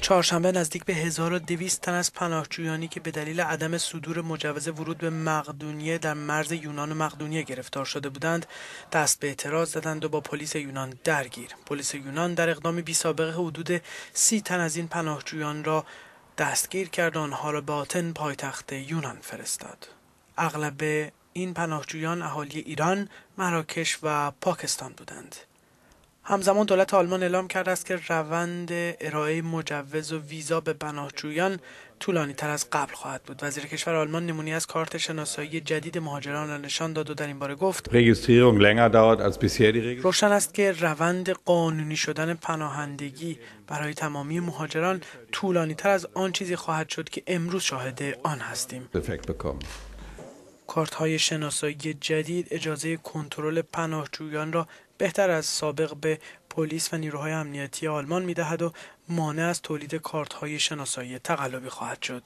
چهارشنبه نزدیک به 1200 تن از پناهجویانی که به دلیل عدم صدور مجوز ورود به مقدونیه در مرز یونان و مقدونیه گرفتار شده بودند دست به اعتراض زدند و با پلیس یونان درگیر پلیس یونان در اقدام بی حدود سی تن از این پناهجویان را دستگیر کرد و آنها را به آتن پایتخت یونان فرستاد اغلب این پناهجویان اهالی ایران مراکش و پاکستان بودند همزمان دولت آلمان اعلام کرده است که روند ارائه مجوز و ویزا به پناهجویان طولانی تر از قبل خواهد بود وزیر کشور آلمان نمونی از کارت شناسایی جدید مهاجران را نشان داد و در این باره گفت روشن است که روند قانونی شدن پناهندگی برای تمامی مهاجران طولانی تر از آن چیزی خواهد شد که امروز شاهد آن هستیم کارت های شناسایی جدید اجازه کنترل پناهجویان را بهتر از سابق به پلیس و نیروهای امنیتی آلمان میدهد و مانع از تولید کارت‌های شناسایی تقلبی خواهد شد.